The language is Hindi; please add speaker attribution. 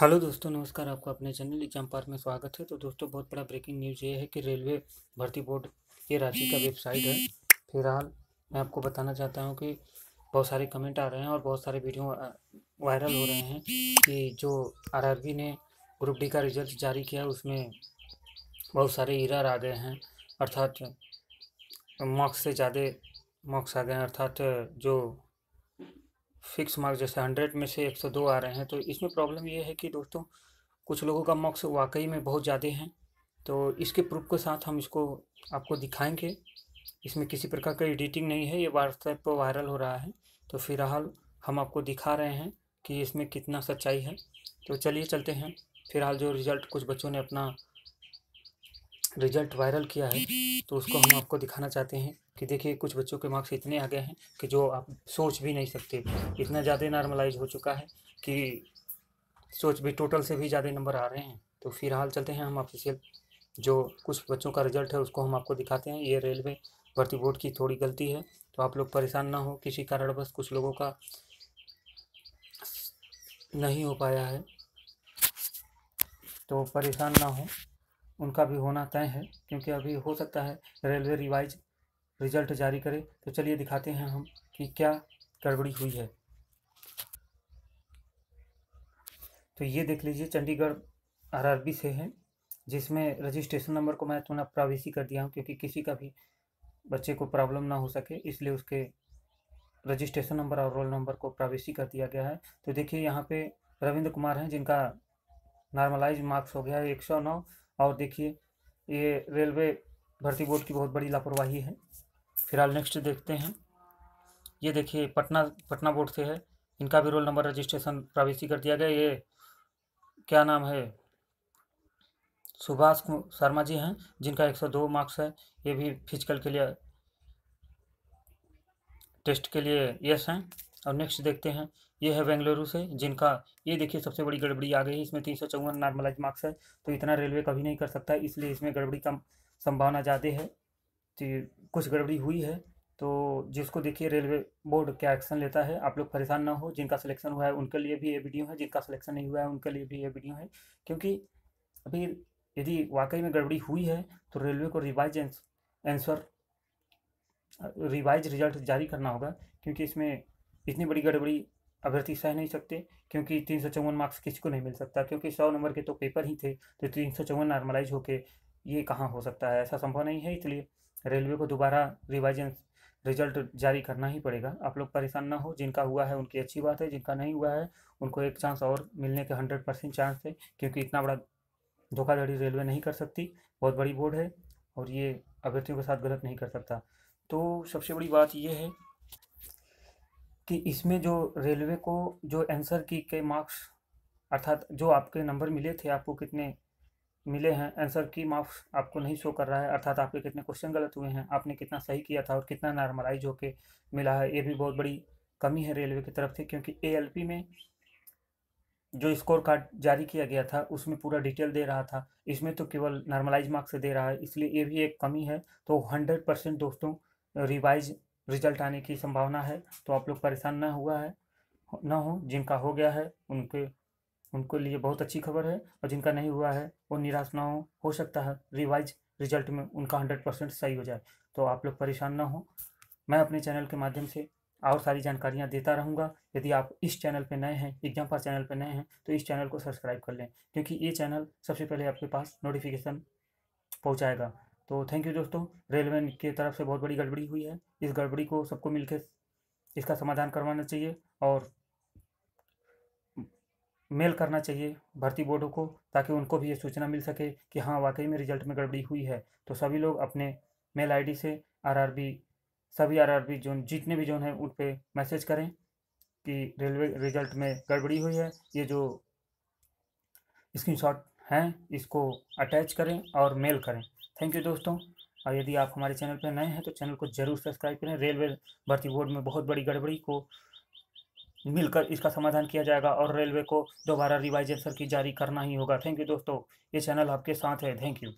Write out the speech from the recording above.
Speaker 1: हेलो दोस्तों नमस्कार आपका अपने चैनल एग्जाम पार्क में स्वागत है तो दोस्तों बहुत बड़ा ब्रेकिंग न्यूज़ ये है कि रेलवे भर्ती बोर्ड ये रांची का वेबसाइट है फिलहाल मैं आपको बताना चाहता हूँ कि बहुत सारे कमेंट आ रहे हैं और बहुत सारे वीडियो वायरल हो रहे हैं कि जो आर ने ग्रुप डी का रिजल्ट जारी किया उसमें बहुत सारे इरार आ गए हैं अर्थात मार्क्स से ज़्यादा मार्क्स आ गए हैं अर्थात जो फिक्स मार्क्स जैसे हंड्रेड में से एक सौ दो आ रहे हैं तो इसमें प्रॉब्लम ये है कि दोस्तों कुछ लोगों का मार्क्स वाकई में बहुत ज़्यादा हैं तो इसके प्रूफ के साथ हम इसको आपको दिखाएंगे इसमें किसी प्रकार का एडिटिंग नहीं है ये व्हाट्सएप पर वायरल हो रहा है तो फिलहाल हम आपको दिखा रहे हैं कि इसमें कितना सच्चाई है तो चलिए चलते हैं फिलहाल जो रिज़ल्ट कुछ बच्चों ने अपना रिजल्ट वायरल किया है तो उसको हम आपको दिखाना चाहते हैं कि देखिए कुछ बच्चों के मार्क्स इतने आ गए हैं कि जो आप सोच भी नहीं सकते इतना ज़्यादा नॉर्मलाइज हो चुका है कि सोच भी टोटल से भी ज़्यादा नंबर आ रहे हैं तो फिलहाल चलते हैं हम ऑफिशियल जो कुछ बच्चों का रिजल्ट है उसको हम आपको दिखाते हैं ये रेलवे भर्ती बोर्ड की थोड़ी गलती है तो आप लोग परेशान ना हो किसी कारणवश कुछ लोगों का नहीं हो पाया है तो परेशान ना हो उनका भी होना तय है क्योंकि अभी हो सकता है रेलवे रिवाइज रिजल्ट जारी करे तो चलिए दिखाते हैं हम कि क्या गड़बड़ी हुई है तो ये देख लीजिए चंडीगढ़ आरआरबी से है जिसमें रजिस्ट्रेशन नंबर को मैं थोड़ा प्राइवेसी कर दिया हूँ क्योंकि किसी का भी बच्चे को प्रॉब्लम ना हो सके इसलिए उसके रजिस्ट्रेशन नंबर और रोल नंबर को प्राइवेसी कर दिया गया है तो देखिए यहाँ पे रविंद्र कुमार हैं जिनका नॉर्मलाइज मार्क्स हो गया है एक सौ नौ और देखिए ये रेलवे भर्ती बोर्ड की बहुत बड़ी लापरवाही है फिलहाल नेक्स्ट देखते हैं ये देखिए पटना पटना बोर्ड से है इनका भी रोल नंबर रजिस्ट्रेशन प्रावेशी कर दिया गया ये क्या नाम है सुभाष शर्मा जी हैं जिनका 102 मार्क्स है ये भी फिजिकल के लिए टेस्ट के लिए यस हैं और नेक्स्ट देखते हैं ये है बेंगलुरु से जिनका ये देखिए सबसे बड़ी गड़बड़ी आ गई है इसमें तीन सौ चौवन नॉर्मलाइज मार्क्स है तो इतना रेलवे कभी नहीं कर सकता इसलिए इसमें गड़बड़ी का संभावना ज़्यादा है तो कुछ गड़बड़ी हुई है तो जिसको देखिए रेलवे बोर्ड क्या एक्शन लेता है आप लोग परेशान ना हो जिनका सिलेक्शन हुआ है उनके लिए भी ये वीडियो है जिनका सिलेक्शन नहीं हुआ है उनके लिए भी ये वीडियो है क्योंकि अभी यदि वाकई में गड़बड़ी हुई है तो रेलवे को रिवाइज आंसर रिवाइज रिजल्ट जारी करना होगा क्योंकि इसमें इतनी बड़ी गड़बड़ी अभ्यर्थी सह नहीं सकते क्योंकि तीन सौ चौवन मार्क्स किसी को नहीं मिल सकता क्योंकि सौ नंबर के तो पेपर ही थे तो तीन सौ चौवन नॉर्मलाइज होके ये कहाँ हो सकता है ऐसा संभव नहीं है इसलिए रेलवे को दोबारा रिवाइजन रिजल्ट जारी करना ही पड़ेगा आप लोग परेशान ना हो जिनका हुआ है उनकी अच्छी बात है जिनका नहीं हुआ है उनको एक चांस और मिलने के हंड्रेड परसेंट चांस है क्योंकि इतना बड़ा धोखाधड़ी रेलवे नहीं कर सकती बहुत बड़ी बोर्ड है और ये अभ्यर्थियों के साथ गलत नहीं कर सकता तो सबसे बड़ी बात यह है कि इसमें जो रेलवे को जो आंसर की के मार्क्स अर्थात जो आपके नंबर मिले थे आपको कितने मिले हैं आंसर की मार्क्स आपको नहीं शो कर रहा है अर्थात आपके कितने क्वेश्चन गलत हुए हैं आपने कितना सही किया था और कितना नॉर्मलाइज होके मिला है ये भी बहुत बड़ी कमी है रेलवे की तरफ से क्योंकि ए में जो स्कोर कार्ड जारी किया गया था उसमें पूरा डिटेल दे रहा था इसमें तो केवल नॉर्मलाइज मार्क्स दे रहा है इसलिए ये भी एक कमी है तो हंड्रेड परसेंट दोस्तों रिवाइज रिजल्ट आने की संभावना है तो आप लोग परेशान ना हुआ है ना हो जिनका हो गया है उनके उनके लिए बहुत अच्छी खबर है और जिनका नहीं हुआ है वो निराश ना हो हो सकता है रिवाइज रिजल्ट में उनका हंड्रेड परसेंट सही हो जाए तो आप लोग परेशान ना हो मैं अपने चैनल के माध्यम से और सारी जानकारियाँ देता रहूँगा यदि आप इस चैनल पर नए हैं एग्जाम पास चैनल पर नए हैं तो इस चैनल को सब्सक्राइब कर लें क्योंकि ये चैनल सबसे पहले आपके पास नोटिफिकेशन पहुँचाएगा तो थैंक यू दोस्तों रेलवे की तरफ से बहुत बड़ी गड़बड़ी हुई है इस गड़बड़ी को सबको मिलकर इसका समाधान करवाना चाहिए और मेल करना चाहिए भर्ती बोर्डों को ताकि उनको भी ये सूचना मिल सके कि हाँ वाकई में रिजल्ट में गड़बड़ी हुई है तो सभी लोग अपने मेल आईडी से आरआरबी सभी आरआरबी जोन जितने भी जोन हैं उन पर मैसेज करें कि रेलवे रिजल्ट में गड़बड़ी हुई है ये जो स्क्रीनशॉट हैं इसको अटैच करें और मेल करें थैंक यू दोस्तों और यदि आप हमारे चैनल पर नए हैं तो चैनल को ज़रूर सब्सक्राइब करें रेलवे भर्ती बोर्ड में बहुत बड़ी गड़बड़ी को मिलकर इसका समाधान किया जाएगा और रेलवे को दोबारा रिवाइजेशन की जारी करना ही होगा थैंक यू दोस्तों ये चैनल आपके साथ है थैंक यू